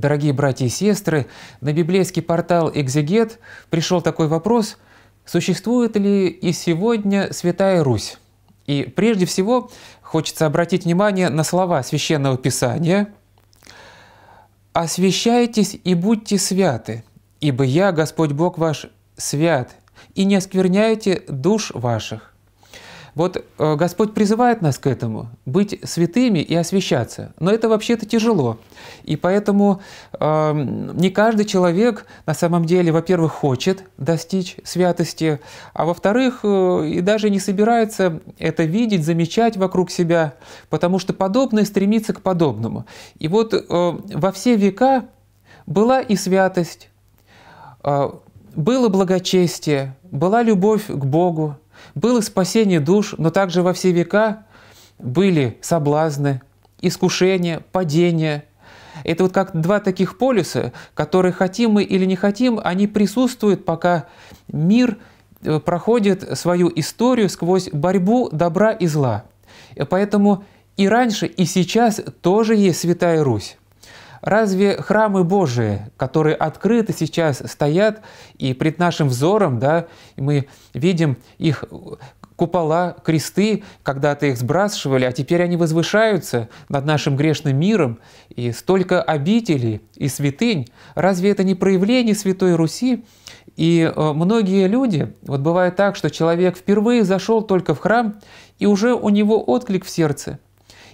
Дорогие братья и сестры, на библейский портал «Экзегет» пришел такой вопрос, существует ли и сегодня Святая Русь? И прежде всего хочется обратить внимание на слова Священного Писания «Освящайтесь и будьте святы, ибо я, Господь Бог ваш, свят, и не оскверняйте душ ваших». Вот э, Господь призывает нас к этому, быть святыми и освящаться. Но это вообще-то тяжело. И поэтому э, не каждый человек на самом деле, во-первых, хочет достичь святости, а во-вторых, э, и даже не собирается это видеть, замечать вокруг себя, потому что подобное стремится к подобному. И вот э, во все века была и святость, э, было благочестие, была любовь к Богу, было спасение душ, но также во все века были соблазны, искушения, падения. Это вот как два таких полюса, которые хотим мы или не хотим, они присутствуют, пока мир э, проходит свою историю сквозь борьбу добра и зла. Поэтому и раньше, и сейчас тоже есть Святая Русь. Разве храмы Божии, которые открыты сейчас стоят, и пред нашим взором да, мы видим их купола, кресты, когда-то их сбрасывали, а теперь они возвышаются над нашим грешным миром, и столько обителей и святынь. Разве это не проявление Святой Руси? И э, многие люди, вот бывает так, что человек впервые зашел только в храм, и уже у него отклик в сердце,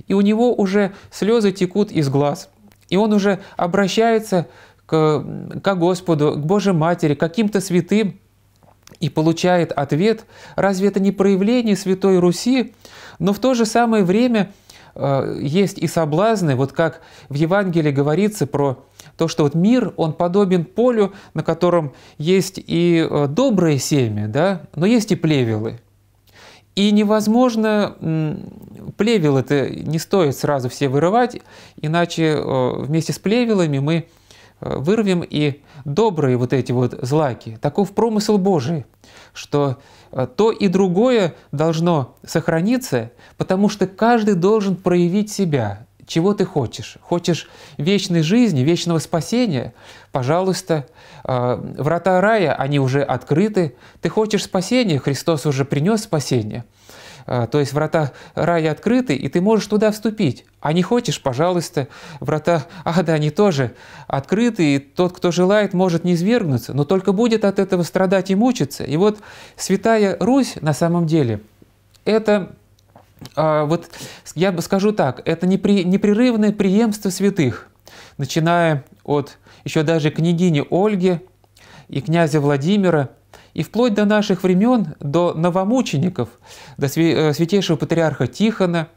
и у него уже слезы текут из глаз – и он уже обращается к, к Господу, к Божьей Матери, к каким-то святым, и получает ответ, разве это не проявление Святой Руси? Но в то же самое время э, есть и соблазны, вот как в Евангелии говорится про то, что вот мир, он подобен полю, на котором есть и э, добрые семя, да, но есть и плевелы. И невозможно плевел это не стоит сразу все вырывать, иначе э, вместе с плевелами мы э, вырвем и добрые вот эти вот злаки. Таков промысел Божий, что э, то и другое должно сохраниться, потому что каждый должен проявить себя. Чего ты хочешь? Хочешь вечной жизни, вечного спасения? Пожалуйста, врата рая, они уже открыты. Ты хочешь спасения? Христос уже принес спасение – а, то есть врата рая открыты, и ты можешь туда вступить. А не хочешь, пожалуйста, врата ада, они тоже открыты, и тот, кто желает, может не свергнуться, но только будет от этого страдать и мучиться. И вот Святая Русь на самом деле – это а, вот я бы скажу так, это непрерывное преемство святых, начиная от еще даже княгини Ольги и князя Владимира, и вплоть до наших времен, до новомучеников, до э, святейшего патриарха Тихона,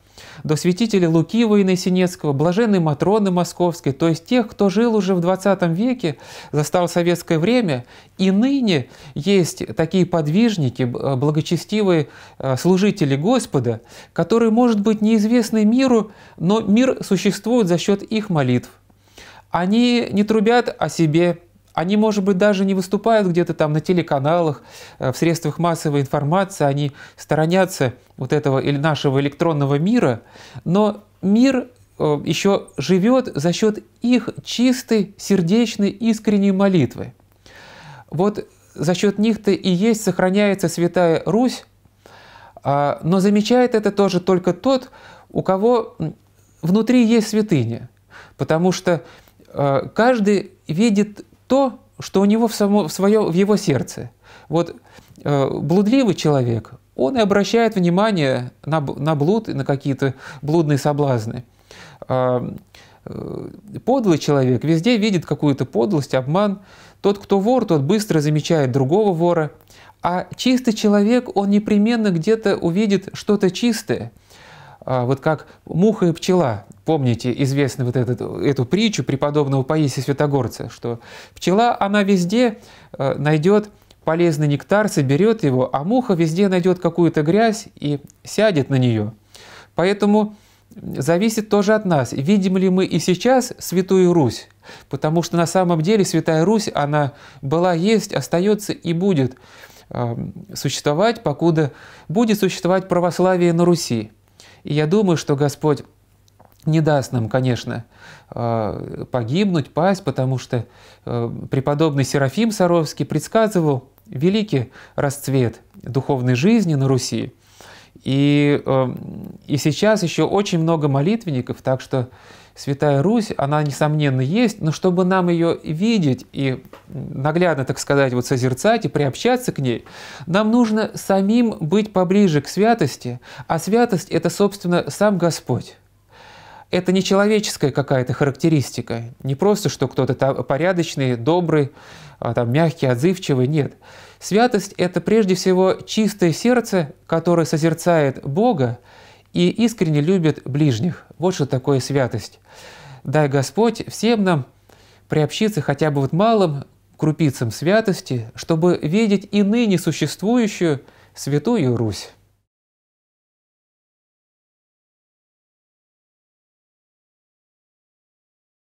до святителя Луки Воина Синецкого, блаженной Матроны Московской, то есть тех, кто жил уже в 20 веке, застал советское время, и ныне есть такие подвижники, э, благочестивые э, служители Господа, которые, может быть, неизвестны миру, но мир существует за счет их молитв. Они не трубят о себе, они, может быть, даже не выступают где-то там на телеканалах, э, в средствах массовой информации, они сторонятся вот этого или нашего электронного мира, но мир э, еще живет за счет их чистой, сердечной, искренней молитвы. Вот за счет них-то и есть, сохраняется Святая Русь, а, но замечает это тоже только тот, у кого внутри есть святыня, потому что э, каждый видит то, что у него в, само, в, свое, в его сердце. Вот э, блудливый человек, он и обращает внимание на, на блуд, на какие-то блудные соблазны. Э, э, подлый человек везде видит какую-то подлость, обман. Тот, кто вор, тот быстро замечает другого вора. А чистый человек, он непременно где-то увидит что-то чистое. Э, вот как муха и пчела – Помните известную вот эту, эту притчу преподобного Паисия Святогорца, что пчела, она везде э, найдет полезный нектар, соберет его, а муха везде найдет какую-то грязь и сядет на нее. Поэтому зависит тоже от нас, видим ли мы и сейчас Святую Русь, потому что на самом деле Святая Русь, она была, есть, остается и будет эм, существовать, покуда будет существовать православие на Руси. И я думаю, что Господь не даст нам, конечно, э, погибнуть, пасть, потому что э, преподобный Серафим Саровский предсказывал великий расцвет духовной жизни на Руси. И, э, и сейчас еще очень много молитвенников, так что Святая Русь, она, несомненно, есть, но чтобы нам ее видеть и наглядно, так сказать, вот созерцать и приобщаться к ней, нам нужно самим быть поближе к святости, а святость – это, собственно, сам Господь это не человеческая какая-то характеристика. Не просто, что кто-то порядочный, добрый, а, там, мягкий, отзывчивый. Нет. Святость – это прежде всего чистое сердце, которое созерцает Бога и искренне любит ближних. Вот что такое святость. Дай Господь всем нам приобщиться хотя бы вот малым крупицам святости, чтобы видеть и ныне существующую Святую Русь.